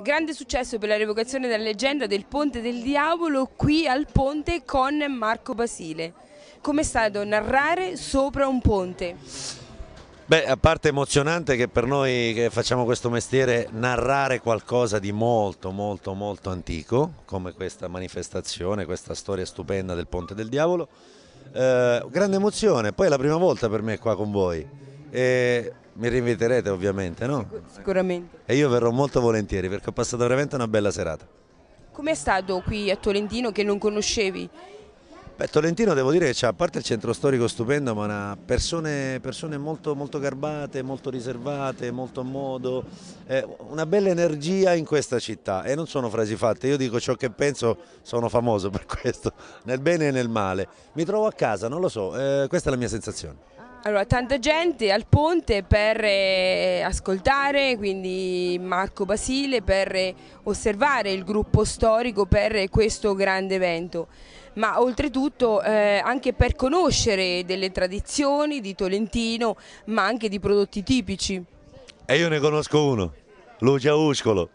Grande successo per la revocazione della leggenda del Ponte del Diavolo qui al Ponte con Marco Basile. Come è stato narrare sopra un ponte? Beh, a parte emozionante che per noi che facciamo questo mestiere narrare qualcosa di molto molto molto antico, come questa manifestazione, questa storia stupenda del Ponte del Diavolo, eh, grande emozione, poi è la prima volta per me qua con voi. E mi rinviterete ovviamente, no? sicuramente. E io verrò molto volentieri perché ho passato veramente una bella serata. Com'è stato qui a Tolentino che non conoscevi? Beh, Tolentino devo dire che c'è a parte il centro storico stupendo, ma persone, persone molto, molto, garbate, molto riservate, molto a modo, eh, una bella energia in questa città e non sono frasi fatte, io dico ciò che penso, sono famoso per questo, nel bene e nel male. Mi trovo a casa, non lo so, eh, questa è la mia sensazione. Allora, tanta gente al ponte per eh, ascoltare, quindi Marco Basile, per eh, osservare il gruppo storico per eh, questo grande evento ma oltretutto eh, anche per conoscere delle tradizioni di Tolentino ma anche di prodotti tipici. E io ne conosco uno, Lucia Uscolo.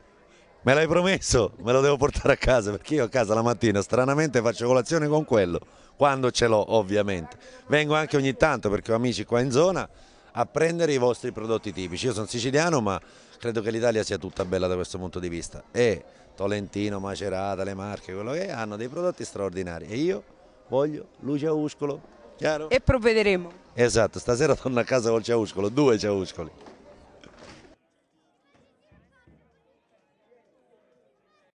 Me l'hai promesso, me lo devo portare a casa perché io a casa la mattina stranamente faccio colazione con quello, quando ce l'ho ovviamente. Vengo anche ogni tanto perché ho amici qua in zona a prendere i vostri prodotti tipici. Io sono siciliano ma credo che l'Italia sia tutta bella da questo punto di vista e Tolentino, Macerata, le Marche, quello che è, hanno dei prodotti straordinari e io voglio Lucia Uscolo, chiaro? E provvederemo. Esatto, stasera torno a casa col ciauscolo, due ciauscoli.